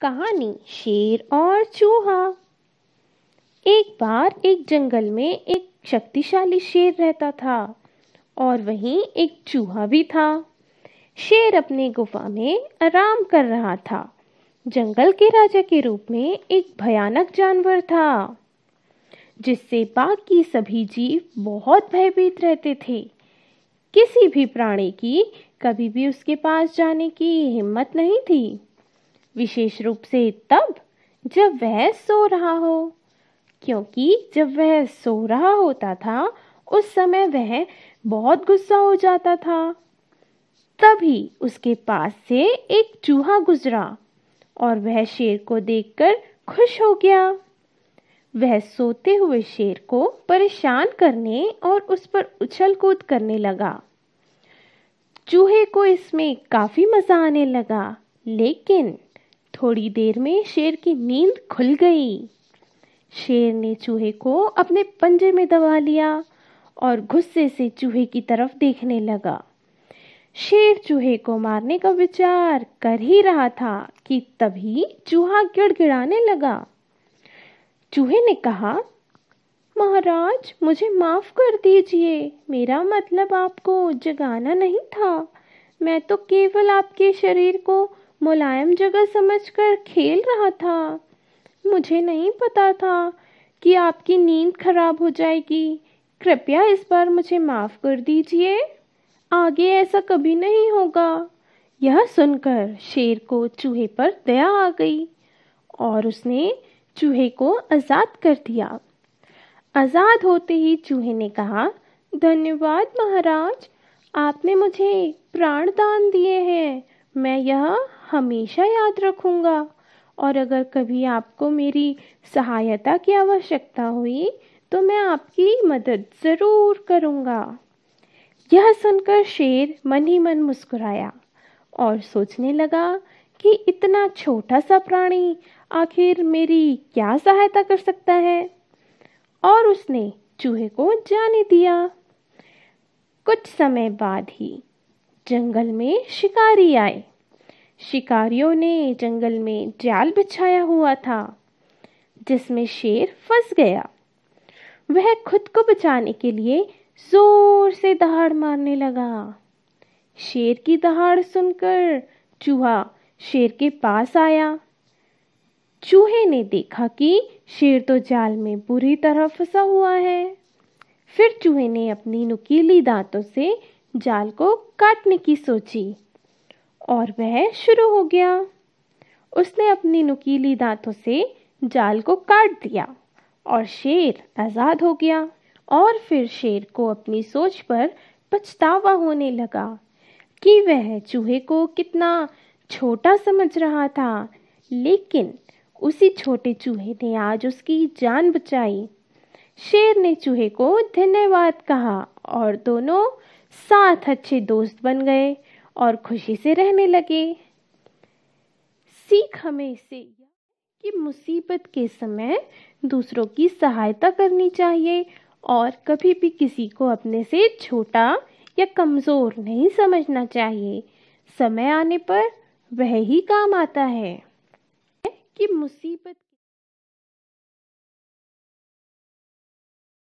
कहानी शेर और चूहा एक बार एक जंगल में एक शक्तिशाली शेर रहता था और वहीं एक चूहा भी था शेर अपने गुफा में आराम कर रहा था जंगल के राजा के रूप में एक भयानक जानवर था जिससे बाकी सभी जीव बहुत भयभीत रहते थे किसी भी प्राणी की कभी भी उसके पास जाने की हिम्मत नहीं थी विशेष रूप से तब जब वह सो रहा हो क्योंकि जब वह सो रहा होता था उस समय वह बहुत गुस्सा हो जाता था तभी उसके पास से एक चूहा गुजरा और वह शेर को देखकर खुश हो गया वह सोते हुए शेर को परेशान करने और उस पर उछल कूद करने लगा चूहे को इसमें काफ़ी मज़ा आने लगा लेकिन थोड़ी देर में शेर की नींद खुल गई शेर ने चूहे को अपने पंजे में दबा लिया और गुस्से से चूहे की तरफ देखने लगा शेर चूहे को मारने का विचार कर ही रहा था कि तभी चूहा गिड़गिड़ाने लगा चूहे ने कहा महाराज मुझे माफ कर दीजिए मेरा मतलब आपको जगाना नहीं था मैं तो केवल आपके शरीर को मुलायम जगह समझकर खेल रहा था मुझे नहीं पता था कि आपकी नींद खराब हो जाएगी कृपया इस बार मुझे माफ़ कर दीजिए आगे ऐसा कभी नहीं होगा यह सुनकर शेर को चूहे पर दया आ गई और उसने चूहे को आज़ाद कर दिया आज़ाद होते ही चूहे ने कहा धन्यवाद महाराज आपने मुझे प्राण दान दिए हैं मैं यह हमेशा याद रखूँगा और अगर कभी आपको मेरी सहायता की आवश्यकता हुई तो मैं आपकी मदद ज़रूर करूँगा यह सुनकर शेर मन ही मन मुस्कुराया और सोचने लगा कि इतना छोटा सा प्राणी आखिर मेरी क्या सहायता कर सकता है और उसने चूहे को जाने दिया कुछ समय बाद ही जंगल में शिकारी आए शिकारियों ने जंगल में जाल बिछाया हुआ था जिसमें शेर फंस गया वह खुद को बचाने के लिए जोर से दहाड़ मारने लगा शेर की दहाड़ सुनकर चूहा शेर के पास आया चूहे ने देखा कि शेर तो जाल में बुरी तरह फंसा हुआ है फिर चूहे ने अपनी नुकीली दांतों से जाल को काटने की सोची और वह शुरू हो गया उसने अपनी नुकीली दांतों से जाल को काट दिया और शेर आज़ाद हो गया और फिर शेर को अपनी सोच पर पछतावा होने लगा कि वह चूहे को कितना छोटा समझ रहा था लेकिन उसी छोटे चूहे ने आज उसकी जान बचाई शेर ने चूहे को धन्यवाद कहा और दोनों साथ अच्छे दोस्त बन गए और खुशी से रहने लगे सीख हमें इसे कि मुसीबत के समय दूसरों की सहायता करनी चाहिए और कभी भी किसी को अपने से छोटा या कमज़ोर नहीं समझना चाहिए समय आने पर वह ही काम आता है कि मुसीबत